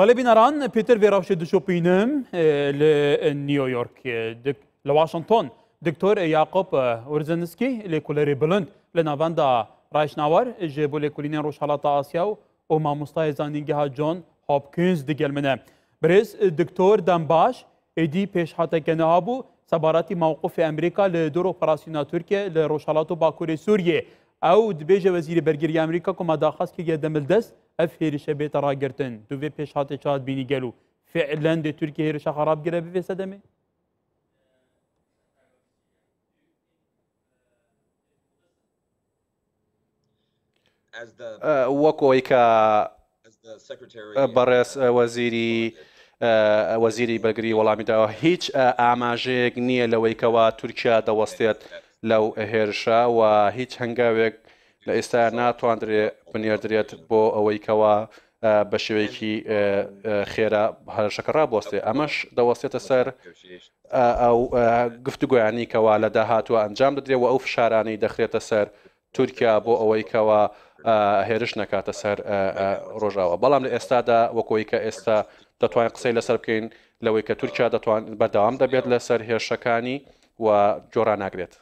طالب نران بيتر فيراوش دشوبينم لنيويورك لواشنطن دكتور يعقوب ورزنسكي لكولري بلند لنافاندا رايشناور جيبو لكولين روش حالة آسيا وما مستاي زانينجها جون هوبكنز دقل منه بريس دكتور دنباش ادي بيش حتا كنهابو سباراتي موقف امريكا لدور اوبراسيونا تركيا لروشالاتو باكوري سوريا او دبيجه وزير برگري امريكا كما داخاس كي دمل دست اف هێریشە بێتە ڕاگرتن تو بێ پێش هاتی چات بینی گەل و فعلەن دێ تورکی هێریشە خرابگرە بێ سەدەمێ وەکۆی کە بەڕێز وەزیری وەزیری بەگری وەڵامیداوە هیچ ئاماژەیەک أه، نییە لەوەی کەوا تورکیا دەوەستێت لەو هێرشە و هیچ هەنگاوێک لە ئێستا ناتواندرێت بنێردرێت بۆ ئەوەی کەەوە بە شێوەیەکی خێرا هەرشەکە ڕابۆستێ ئەمەش دەوەستێتە سەر ئەو گفتوگویانی کەوا لە داهاتوە ئەنجام دەدرێت و ئەو فشارانی دەخرێتە سەر تورکیا بۆ ئەوەی کەەوە هێرش نکاتە سەر ڕۆژاوە بەڵام لە ئێستادا وەکۆی کە ئێستا دەتوانین قسەی لەسەر بکەین لەوەی کە تورکیا دەتوان بەرداوام دەبێت لەسەر هێرشەکانی و جۆرا ناگرێت.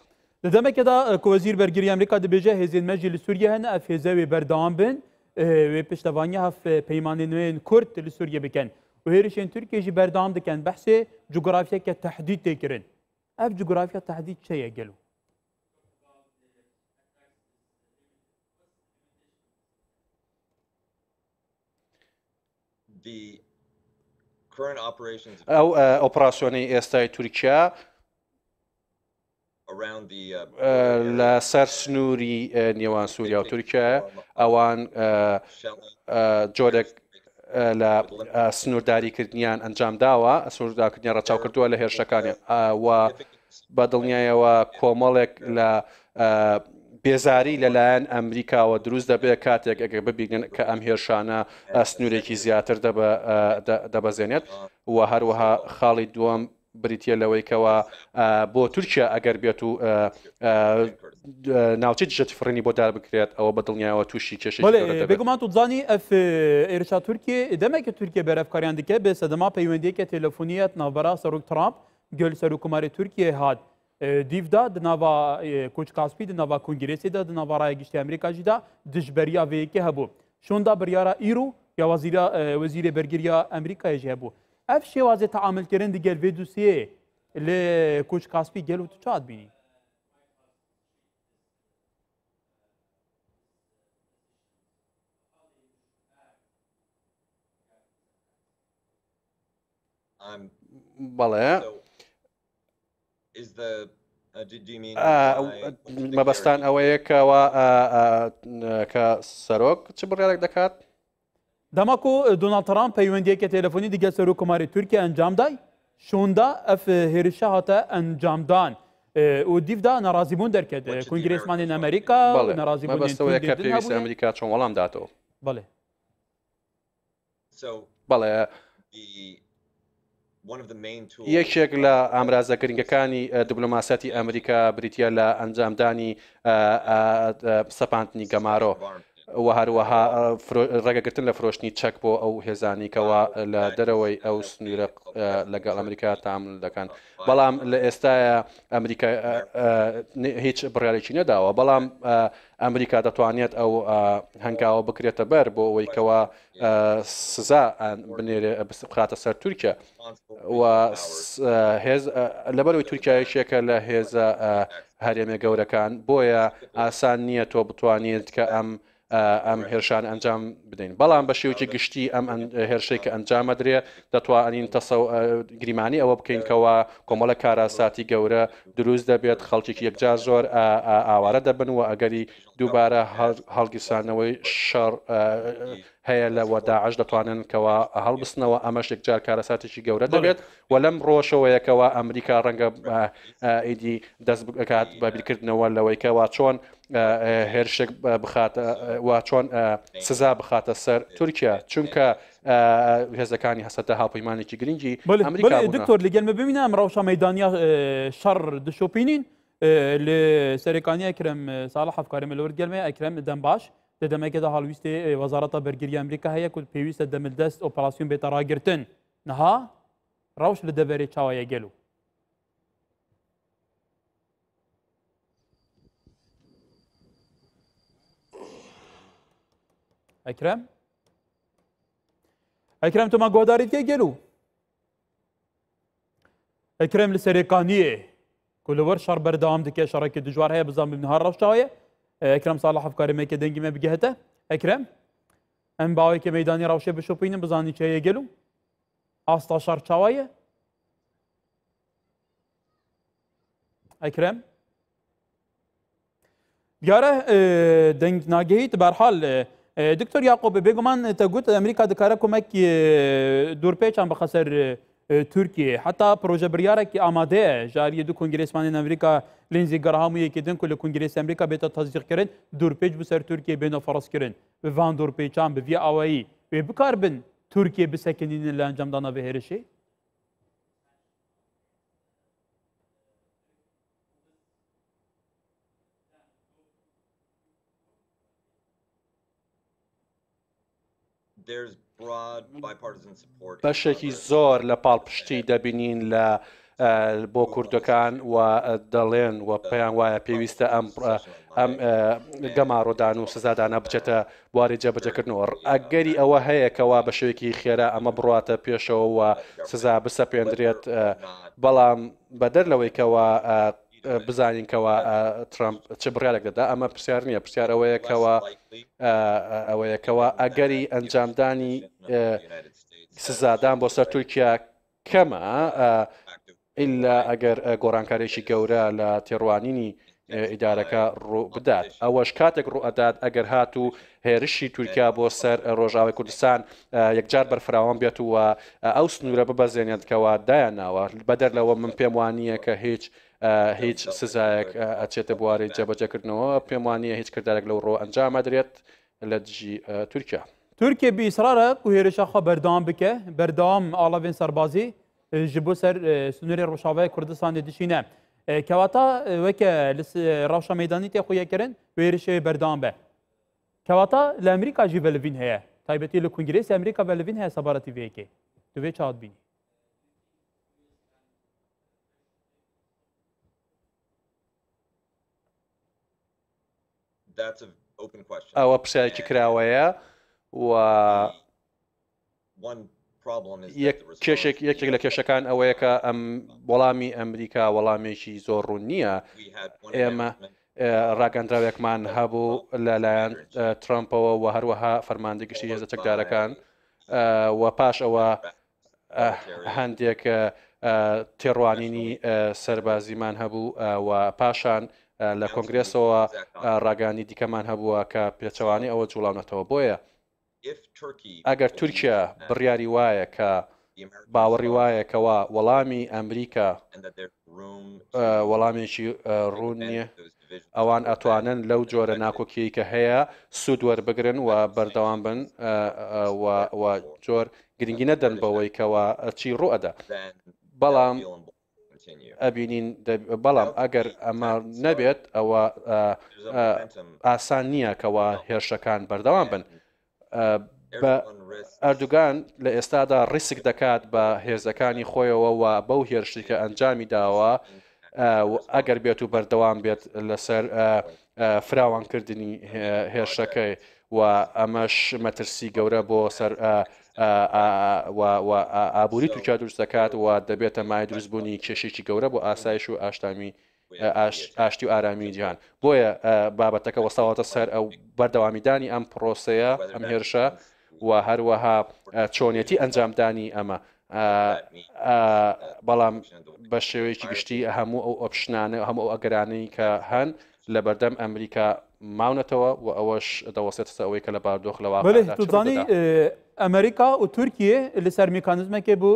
دەمەکێدا دا اه، کۆزیر بەرگری ئەمریکا دەبێژە هێزیێنمەژی لە سووریە هەن افیزه هێزەوێ بردام بن اه، وێ پشتەوانی هەف اه، پەیمانی نوێن کورد لە سووریە بکەن و هێرشێن تورکێژی بەردەوام دەکەن بەحسێ جوگرافیەکە تهدید تێکردن ئەف جوگرافیا تهدید چەیە گەلو ئەو ئۆپراسیۆنی ئێستای تورکیا Uh, لە سەر سنووری نێوان سووریا و تورکیا ئەوان جۆرێک لە سنوورداریکردنیان ئەنجام داوە سنوورداکردنی ڕەچاو کردووە لە هێرشەکانی بە دڵنیایەوە کۆمەڵێک لە بێزاری لەلایەن ئەمریکاوە دروست دەبێت کاتێک ئەگە ببیگن کە ئەم هێرشانە سنوورێکی زیاتر دەبەزێنێت uh-huh. و هەروەها خاڵی دووەم بریتە لەوەیکەوە بۆ تورکیا ئەگەر بێت و ناوچی ژەت فرنی بۆ دار بکرێت ئەوە بەدڵنیاوە تووشی کێش بگومان توزانی ئەف ئێرشا تورکی دەمێکە تورکیا بەرەفکاریان دیکە بێ سەدەما پەیوەندێکە تەلەفۆنیەت ناوبەرا سەرک ترامپ گەل سەرکوماری تورکیە هاات دیفدا di nava Koçkaspî di nava Kongrêsê de di nava Raya Giştî Amerîka jî da dijberiya vêyekê hebû. Şonda biryara îro ya wazîra wezîrê bergiriya Amerîkayê jî hebû. اف شي وازي تعامل كرين دي قال فيدوسيه اللي كوش كاسبي قالوا تشاد بيني بەڵێ مەبەستان ئەوەیە کەەوە کە سەرۆک چ بڕێک دەکات دەماک و دوناتران پەیوەندیەکە تەلەفۆنی دیگە سەر و کماری تورکی ئەنجامدای شوندا ئەف هێریشە هاتە ئەنجامدان و دیفدا ناڕازیبوون دەرکرد کنگرێسمانی ئەمریکا ناازیبوونەوەیکە ئەمریکا چۆن وەڵام داتەوە بڵێ بەڵێ یەکێک لە ئامرازەکردنگەکانی دیبلوماسەتی ئەمریکا بریتە لە ئەنجامدانی سەپاندنی گەمارۆ و هەروەها ڕێگەگرتن لە فرۆشتنی چەک بۆ ئەو هێزانیکەوە لە دەرەوەی ئەو سنوورە لەگەڵ ئەمریکا تام دەکەن بەڵام لە ئێستاە ئەمریکا هیچ بڕارێکی نەداوە بەڵام ئەمریکا دەتوانێت ئەو هەنگاوە بکرێتە بەر بۆ ئەوەیکەوە سزا بخاتە سەر تورکیا و هێز لەبەرەوەی تورکایشێکە لە هێزە هەرێمە گەورەکان بۆیە ئاسان نییە تۆ بتوانیت کە ئەم ئەم هێرشان ئەنجام بدەین بەڵام بە شێوکی گشتی ئەم هێرشەی کە ئەنجامە درێ دەتوانین گریمانی ئەوە بکەینکەوە کۆمەڵە کاراساتی گەورە دروست دەبێت خەڵکیی یەکجار زۆر ئاوارە دەبن و ئەگەری دووبارە هەڵگیسانەوەی شەڕ هەیە لە وەداعش دەتوانن کەوا هەڵبستنەوە ئەمە شتێکجار کارەساتێکی گەورە دەبێت و لەم ڕۆشەوەیەکەوە ئەمریکا ڕەنگە ئیدی دەست بکات بە بیرکردنەوە لەوەی کەوا چۆن هێرشێک بخاتە وا چۆن سزا بخاتە سەر تورکیا چونکە هێزەکانی هەسەتە هاپەیمانێکی گرنگی ئەمریکا دکتۆر لەگەنمە ببینە ئەم ڕەوشە مەدانیا شەڕ دشۆپینین؟ لسرقاني اكرم صالح افکار ملور گلمه اکرم دنباش دەدەمەکە دا هەڵویستی وەزارەتە بەرگری ئەمریکا هەیە کو پێویستە دەمەدەست ئۆپەراسیون بێتە ڕاگرتن نەها ڕەوش نها روش چاوەیە گەل و ئەکرم ئەکرم تۆما گۆداریت تێ گەل و ئەکرم لە سەرێکانیە کولور شر بردام دکه شر که دجوار هه بزام بن هر رفته های اکرم صالح افکاری می که دنگی می بگهته اکرم ام باوی که میدانی روشه بشوپین بزانی چه گلو آستا شر چوایه اکرم دیاره دنگ ناگهی برحال دکتر یعقوب بگو من تا گوت امریکا دکاره کمک دور پیچان بخسر e, Türkiye. Hatta proje biryara ki amade jariye du kongresmanên Amerika Lindsey Graham yekêdin ku li kongresa Amerika bêta tasdîq kirin durpêc bu ser Türkiye bêna feraz kirin. Bi van durpêçan bi vî awayî wê Bu karbin Türkiye bi sekinînin li encamdana vê şey. There's بەشێکی زۆر لە پاڵپشتی دەبینین لە بۆ کوردەکان و دەڵێن و پێیان وایە پێویستە ئەم ئەم گەماڕۆدان و سزادانە بچێتە بواری جەبجەکردنەوە ئەگەری ئەوە هەیە کەوا بە شوێکی خێرا ئەمە بڕاتە پێشەوە و سزا بسە پێندرێت بەڵام بەدەر لەوەیکەوە بزانین کەەوە ترامپ چ بڕارێک دەدا ئەمە پرسیار نییە پرسیار ئەوەیەکەوە ئەوەیەکەوە ئەگەری ئەنجامدانی سزادان بۆ سەر تورکیا کەمە ئللا ئەگەر گۆڕانکارێکی گەورە لە تێڕوانینی ئیدارەکە ڕوو بدات ئەوەش کاتێک ڕوئدات ئەگەر هات و هێرشی تورکیا بۆ سەر ڕۆژاوی کوردستان یەکجار بەرفراوان بێت وە ئەو سنوورە ببەزێنێتکەەوە دایانناوە بەدەر لەوە من پێم وانییە کە هیچ هیچ سزایەک ئەچێتە بواری جێبەجەکردنەوە پێم وانە هیچ کردارێک لەو ڕۆ ئەنجامە درێت لە دژی تورکیا Türkiye bi ısrarla bu herişa xwe berdam bike, berdam alavên serbazî ji bo ser Sunurê Rojavayê Kurdistanê dişîne. Kewata weke li rewşa meydanî tê xuya kirin bi herişê berdam be. Kewata li Emerîka jî velivîn heye. Taybetî li Kongresê Emerîka velivîn heye sebaretî vê ئەوە پرسیارێکی کراوەیە و یەکێک لە کێشەکان ئەوەیە کە ئەم وەڵامی ئەمریکا وەڵامێکی زۆر ڕوون نییە ئێمە ڕاگەندراوێکمان هەبوو لەلایەن ترامپەوە و هەروەها فەرماندەگەشتی هێزە چەکدارەکان و پاش ئەوە هەندێک تێڕوانینی سەربازیمان هەبوو و پاشان لە کۆنگرسەوە ڕاگانی دیکەمان هەبووە کە پێچەوانی ئەوە جوڵاونەتەوە بۆیە ئەگەر تورکیا بڕیاری وایە کە باوەڕی وایەکەوە وەڵامی ئەمریکا وەڵامێکی ڕوون نیە ئەوان ئەتوانن لەو جۆرە ناکۆکی کە هەیە سوود وەربگرن و بەردەوام بن جۆر گرنگی نەدەن بەوەی کەەوە چی ڕوئەدا بەڵام ئەبینین بەڵام ئەگەر ئەمە نەبێت ئەوە ئاسان نییە کەەوە هێرشەکان بەردەوام بن بە ئەردوگان لە ئێستادا ڕیسک دەکات بە هێزەکانی خۆیەوە و بەو هێرشی کە ئەنجامی داوە ئەگەر بێت و بەردەوام بێت لەسەر فراوانکردنی هێرشەکەی و ئەمەش مەترسی گەورە بۆ سەر ئابووری توچ دروست دەکات و دەبێتە مای دروستبوونی کێشێکی گەورە بۆ ئاسایش و ئاشتامی ئاشتی و ئارامی جیان بۆیە بابەتەکە وەساواتە سەر ئەو بەردەوامیدانی ئەم پرۆسەیە ئەم هێرشە و هەروەها چۆنێتی ئەنجامدانی ئەمە بەڵام بە شێوەیەکی گشتی هەموو ئەو ئۆپشنانە هەموو ئەو ئەگەرانەی کە هەن لە بەردەم ئەمریکا ماونەتەوە و ئەوەش دەوەسێت ئەوەی کە لە باردۆخ لەوە دەزانی امریکا و ترکیه لسر مکانیزمه که بو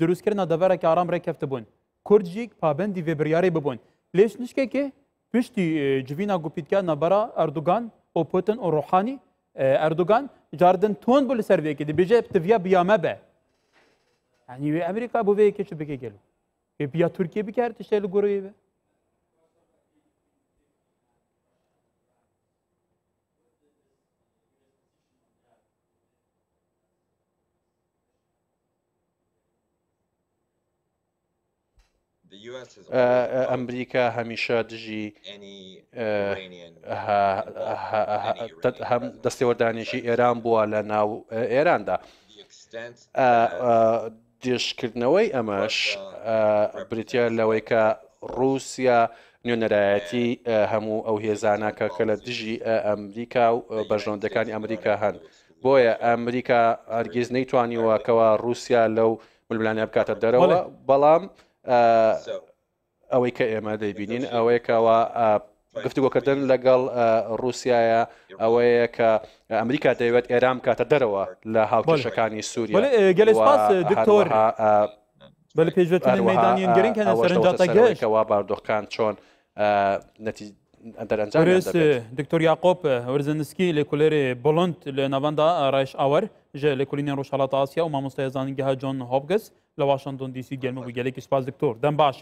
دروس کردن که آرام رکفت بون کرد پابندی و بریاری ببون لیش نشکه که پشتی جوینا گوپیدکیا نبرا اردوگان و پوتن و روحانی اردوگان جاردن تون بول سر وی که دی بجه بیامه به یعنی امریکا بو وی که چه بگه گلو بیا ترکیه بکرد تشتیل گروهی ئەمریکا هەمیشە دژی دەستێوەدانیشی ئێران بووە لە ناو ئێراندا دێشکردنەوەی ئەمەش بریتە لەوەی کە رووسیا نوێنەرایەتی هەموو ئەو هێزانەکە کە لە دژی ئەمریکا و بەژۆندەکانی ئەمریکا هەن بۆیە ئەمریکا ئەرگیز نەیتوانیوە کەەوە رووسیا لەو ململانە بکاتە دەرەوە بەڵام ئەوەی کە ئێمە دەیبینین ئەوەیەکەوە گفتوگۆکردن لەگەڵ رووسایە ئەوەیە کە ئەمریکا دەیەوێت ئێرام کاتە دەرەوە لە هاوتەشەکانی سووریا دکتۆر بە پێشێتدانیان گەرنکەوە باردۆخکان چۆن نەتی ئەس دکتۆر یاقۆپ هەرزنسکی لە کولێری بڵند لە ناوەندا ڕایش ئاوەر ژە لە کولینیان ڕۆژهڵات ئاسیا و مامۆستای زانانگەها جۆن هۆبگەس لە واشنگتن دیسی گەرمە بوو گەلێکی سپاس دکتۆر دەم باش